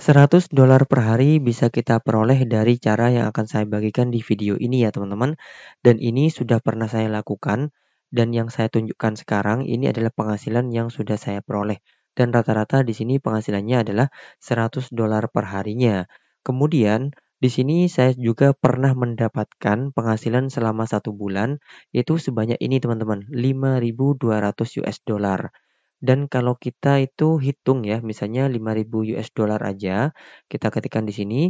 100 dolar per hari bisa kita peroleh dari cara yang akan saya bagikan di video ini ya teman-teman. Dan ini sudah pernah saya lakukan dan yang saya tunjukkan sekarang ini adalah penghasilan yang sudah saya peroleh. Dan rata-rata di sini penghasilannya adalah 100 dolar per harinya. Kemudian di sini saya juga pernah mendapatkan penghasilan selama satu bulan yaitu sebanyak ini teman-teman 5.200 US dollar. Dan kalau kita itu hitung ya, misalnya 5.000 US dollar aja, kita ketikkan di sini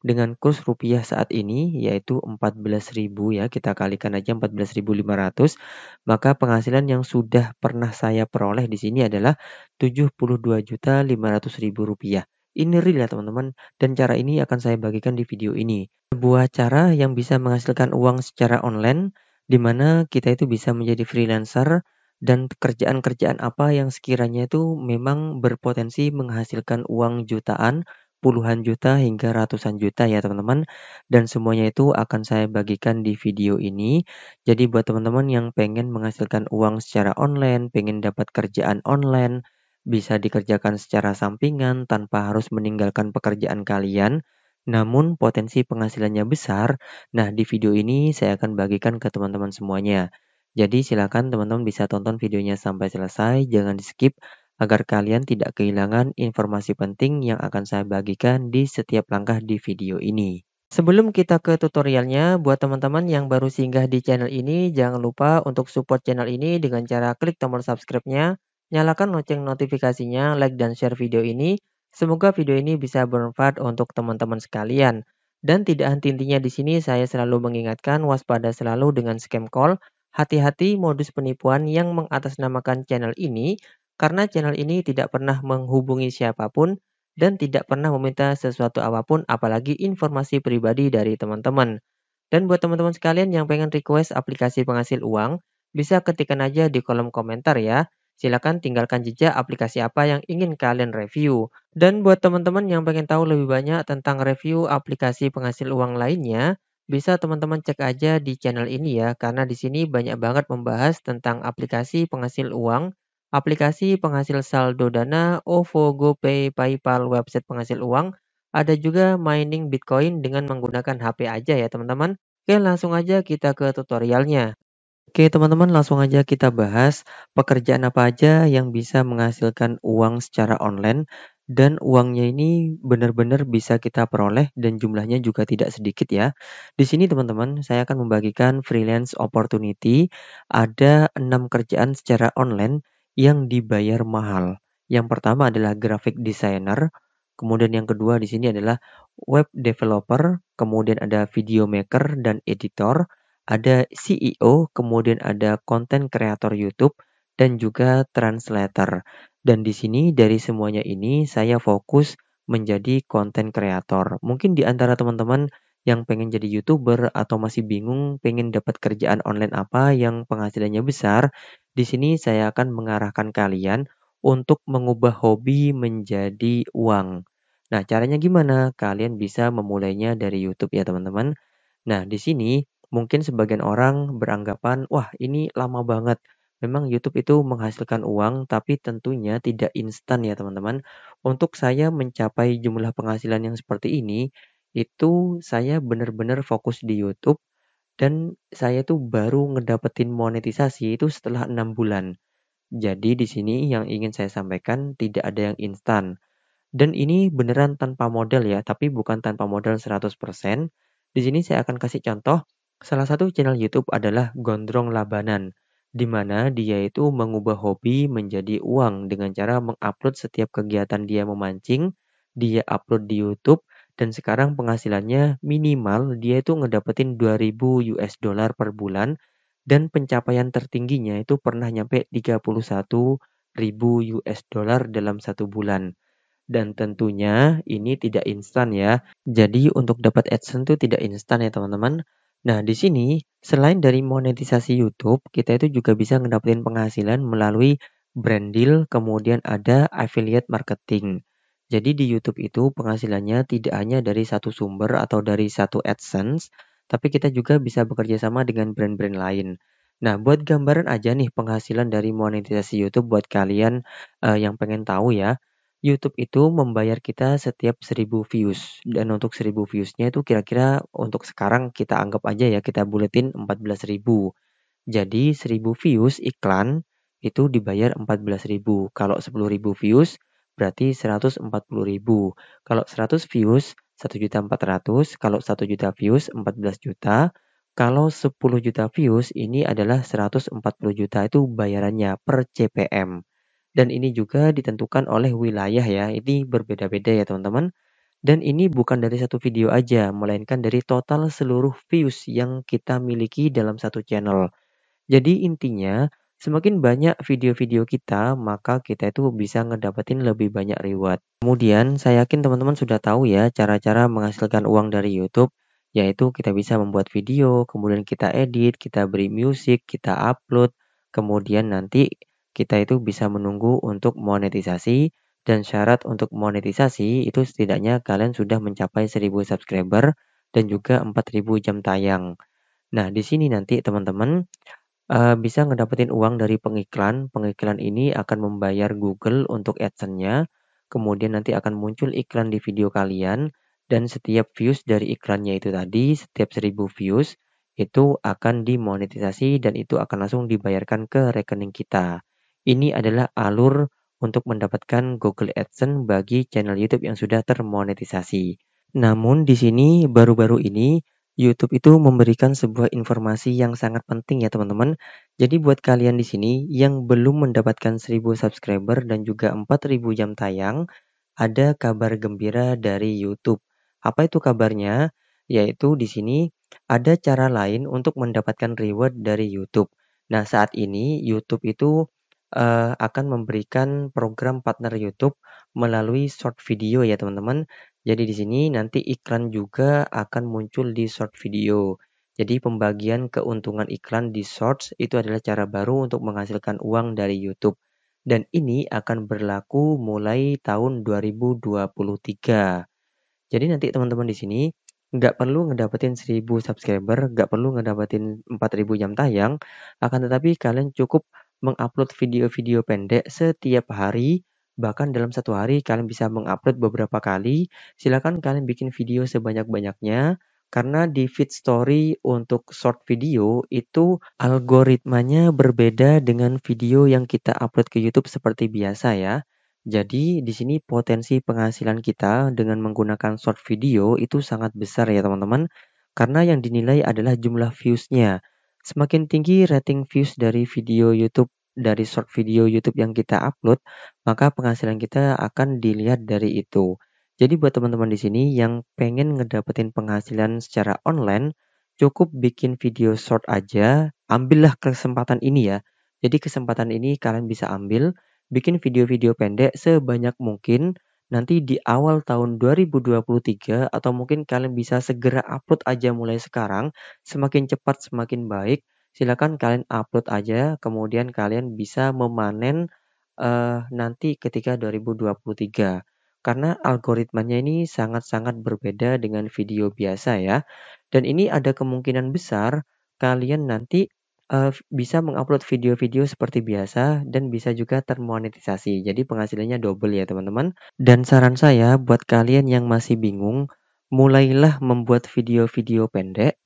dengan kurs rupiah saat ini yaitu 14.000 ya, kita kalikan aja 14.500, maka penghasilan yang sudah pernah saya peroleh di sini adalah 72.500.000 rupiah. Ini real ya teman-teman dan cara ini akan saya bagikan di video ini. Sebuah cara yang bisa menghasilkan uang secara online di mana kita itu bisa menjadi freelancer dan kerjaan-kerjaan apa yang sekiranya itu memang berpotensi menghasilkan uang jutaan, puluhan juta hingga ratusan juta ya teman-teman dan semuanya itu akan saya bagikan di video ini jadi buat teman-teman yang pengen menghasilkan uang secara online pengen dapat kerjaan online bisa dikerjakan secara sampingan tanpa harus meninggalkan pekerjaan kalian namun potensi penghasilannya besar nah di video ini saya akan bagikan ke teman-teman semuanya jadi silakan teman-teman bisa tonton videonya sampai selesai, jangan di skip agar kalian tidak kehilangan informasi penting yang akan saya bagikan di setiap langkah di video ini. Sebelum kita ke tutorialnya, buat teman-teman yang baru singgah di channel ini, jangan lupa untuk support channel ini dengan cara klik tombol subscribe-nya, nyalakan lonceng notifikasinya, like dan share video ini. Semoga video ini bisa bermanfaat untuk teman-teman sekalian. Dan tidak henti-hentinya di sini saya selalu mengingatkan waspada selalu dengan scam call Hati-hati modus penipuan yang mengatasnamakan channel ini karena channel ini tidak pernah menghubungi siapapun dan tidak pernah meminta sesuatu apapun apalagi informasi pribadi dari teman-teman. Dan buat teman-teman sekalian yang pengen request aplikasi penghasil uang, bisa ketikkan aja di kolom komentar ya. Silahkan tinggalkan jejak aplikasi apa yang ingin kalian review. Dan buat teman-teman yang pengen tahu lebih banyak tentang review aplikasi penghasil uang lainnya, bisa teman-teman cek aja di channel ini ya, karena di sini banyak banget membahas tentang aplikasi penghasil uang, aplikasi penghasil saldo dana, OVO, GoPay, PayPal, website penghasil uang, ada juga mining Bitcoin dengan menggunakan HP aja ya teman-teman. Oke, langsung aja kita ke tutorialnya. Oke, teman-teman, langsung aja kita bahas pekerjaan apa aja yang bisa menghasilkan uang secara online dan uangnya ini benar-benar bisa kita peroleh dan jumlahnya juga tidak sedikit ya. Di sini teman-teman saya akan membagikan freelance opportunity. Ada enam kerjaan secara online yang dibayar mahal. Yang pertama adalah graphic designer, kemudian yang kedua di sini adalah web developer, kemudian ada video maker dan editor, ada CEO, kemudian ada content creator YouTube, dan juga translator. Dan di sini dari semuanya ini saya fokus menjadi konten kreator. Mungkin di antara teman-teman yang pengen jadi YouTuber atau masih bingung pengen dapat kerjaan online apa yang penghasilannya besar, di sini saya akan mengarahkan kalian untuk mengubah hobi menjadi uang. Nah, caranya gimana? Kalian bisa memulainya dari YouTube ya, teman-teman. Nah, di sini mungkin sebagian orang beranggapan, "Wah, ini lama banget. Memang YouTube itu menghasilkan uang, tapi tentunya tidak instan ya teman-teman. Untuk saya mencapai jumlah penghasilan yang seperti ini, itu saya benar-benar fokus di YouTube dan saya tuh baru ngedapetin monetisasi itu setelah enam bulan. Jadi di sini yang ingin saya sampaikan tidak ada yang instan. Dan ini beneran tanpa modal ya, tapi bukan tanpa modal 100%. Di sini saya akan kasih contoh. Salah satu channel YouTube adalah Gondrong Labanan di mana dia itu mengubah hobi menjadi uang dengan cara mengupload setiap kegiatan dia memancing, dia upload di YouTube dan sekarang penghasilannya minimal dia itu ngedapetin 2000 US dollar per bulan dan pencapaian tertingginya itu pernah nyampe 31.000 US dollar dalam satu bulan. Dan tentunya ini tidak instan ya. Jadi untuk dapat AdSense itu tidak instan ya teman-teman. Nah, di sini selain dari monetisasi YouTube, kita itu juga bisa ngedapetin penghasilan melalui brand deal, kemudian ada affiliate marketing. Jadi di YouTube itu penghasilannya tidak hanya dari satu sumber atau dari satu AdSense, tapi kita juga bisa bekerja sama dengan brand-brand lain. Nah, buat gambaran aja nih penghasilan dari monetisasi YouTube buat kalian uh, yang pengen tahu ya. YouTube itu membayar kita setiap 1000 views dan untuk 1000 viewsnya itu kira-kira untuk sekarang kita anggap aja ya kita buletin 14.000. Jadi 1000 views iklan itu dibayar 14.000. Kalau 10.000 views berarti 140.000. Kalau 100 views 1.400, kalau 1 juta views 14 juta, kalau 10 juta views ini adalah 140 juta itu bayarannya per CPM dan ini juga ditentukan oleh wilayah ya. Ini berbeda-beda ya teman-teman. Dan ini bukan dari satu video aja, melainkan dari total seluruh views yang kita miliki dalam satu channel. Jadi intinya, semakin banyak video-video kita, maka kita itu bisa ngedapetin lebih banyak reward. Kemudian, saya yakin teman-teman sudah tahu ya cara-cara menghasilkan uang dari YouTube, yaitu kita bisa membuat video, kemudian kita edit, kita beri musik, kita upload, kemudian nanti kita itu bisa menunggu untuk monetisasi dan syarat untuk monetisasi itu setidaknya kalian sudah mencapai 1000 subscriber dan juga 4000 jam tayang. Nah, di sini nanti teman-teman uh, bisa ngedapetin uang dari pengiklan. Pengiklan ini akan membayar Google untuk AdSense-nya. Kemudian nanti akan muncul iklan di video kalian dan setiap views dari iklannya itu tadi, setiap 1000 views itu akan dimonetisasi dan itu akan langsung dibayarkan ke rekening kita. Ini adalah alur untuk mendapatkan Google AdSense bagi channel YouTube yang sudah termonetisasi. Namun di sini baru-baru ini YouTube itu memberikan sebuah informasi yang sangat penting ya teman-teman. Jadi buat kalian di sini yang belum mendapatkan 1000 subscriber dan juga 4000 jam tayang, ada kabar gembira dari YouTube. Apa itu kabarnya? Yaitu di sini ada cara lain untuk mendapatkan reward dari YouTube. Nah, saat ini YouTube itu uh, akan memberikan program partner YouTube melalui short video ya teman-teman. Jadi di sini nanti iklan juga akan muncul di short video. Jadi pembagian keuntungan iklan di Shorts itu adalah cara baru untuk menghasilkan uang dari YouTube. Dan ini akan berlaku mulai tahun 2023. Jadi nanti teman-teman di sini nggak perlu ngedapetin 1000 subscriber, nggak perlu ngedapetin 4000 jam tayang, akan tetapi kalian cukup mengupload video-video pendek setiap hari, bahkan dalam satu hari kalian bisa mengupload beberapa kali. Silahkan kalian bikin video sebanyak-banyaknya karena di feed story untuk short video itu algoritmanya berbeda dengan video yang kita upload ke YouTube seperti biasa ya. Jadi di sini potensi penghasilan kita dengan menggunakan short video itu sangat besar ya teman-teman karena yang dinilai adalah jumlah viewsnya. nya Semakin tinggi rating views dari video YouTube dari short video YouTube yang kita upload, maka penghasilan kita akan dilihat dari itu. Jadi buat teman-teman di sini yang pengen ngedapetin penghasilan secara online, cukup bikin video short aja, ambillah kesempatan ini ya. Jadi kesempatan ini kalian bisa ambil, bikin video-video pendek sebanyak mungkin nanti di awal tahun 2023 atau mungkin kalian bisa segera upload aja mulai sekarang, semakin cepat semakin baik. Silakan kalian upload aja, kemudian kalian bisa memanen uh, nanti ketika 2023. Karena algoritmanya ini sangat-sangat berbeda dengan video biasa ya. Dan ini ada kemungkinan besar kalian nanti uh, bisa mengupload video-video seperti biasa dan bisa juga termonetisasi. Jadi penghasilannya double ya teman-teman. Dan saran saya buat kalian yang masih bingung, mulailah membuat video-video pendek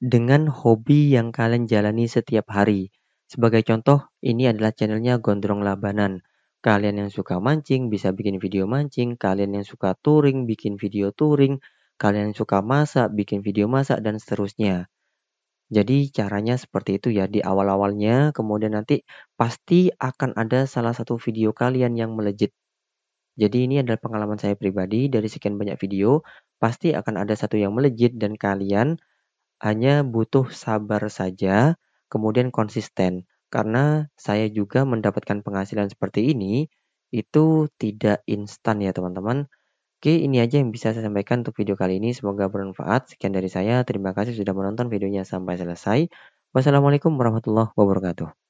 dengan hobi yang kalian jalani setiap hari. Sebagai contoh, ini adalah channelnya Gondrong Labanan. Kalian yang suka mancing bisa bikin video mancing, kalian yang suka touring bikin video touring, kalian yang suka masak bikin video masak, dan seterusnya. Jadi caranya seperti itu ya di awal-awalnya, kemudian nanti pasti akan ada salah satu video kalian yang melejit. Jadi ini adalah pengalaman saya pribadi dari sekian banyak video, pasti akan ada satu yang melejit dan kalian hanya butuh sabar saja, kemudian konsisten. Karena saya juga mendapatkan penghasilan seperti ini, itu tidak instan ya teman-teman. Oke, ini aja yang bisa saya sampaikan untuk video kali ini. Semoga bermanfaat. Sekian dari saya. Terima kasih sudah menonton videonya sampai selesai. Wassalamualaikum warahmatullahi wabarakatuh.